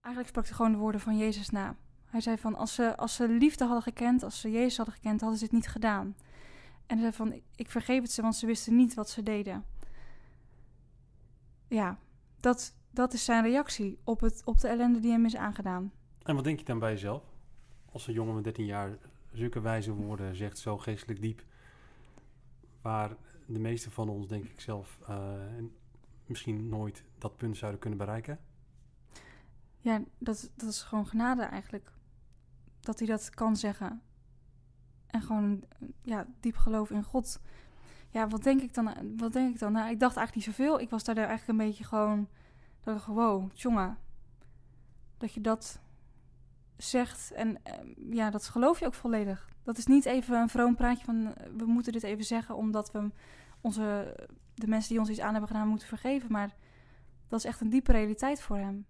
Eigenlijk sprak hij gewoon de woorden van Jezus na. Hij zei van, als ze, als ze liefde hadden gekend, als ze Jezus hadden gekend, hadden ze het niet gedaan. En hij zei van, ik vergeef het ze, want ze wisten niet wat ze deden. Ja, dat, dat is zijn reactie op, het, op de ellende die hem is aangedaan. En wat denk je dan bij jezelf? Als een jongen van 13 jaar zulke wijze woorden zegt, zo geestelijk diep, waar de meeste van ons, denk ik zelf, eh, misschien nooit dat punt zouden kunnen bereiken. Ja, dat, dat is gewoon genade eigenlijk. Dat hij dat kan zeggen. En gewoon ja, diep geloof in God. Ja, wat denk ik dan? Wat denk ik dan? Nou, ik dacht eigenlijk niet zoveel. Ik was daar eigenlijk een beetje gewoon... Dat ik, wow, jongen. Dat je dat zegt. En eh, ja, dat geloof je ook volledig. Dat is niet even een vroom praatje van... Eh, we moeten dit even zeggen omdat we onze, de mensen die ons iets aan hebben gedaan moeten vergeven. Maar dat is echt een diepe realiteit voor hem.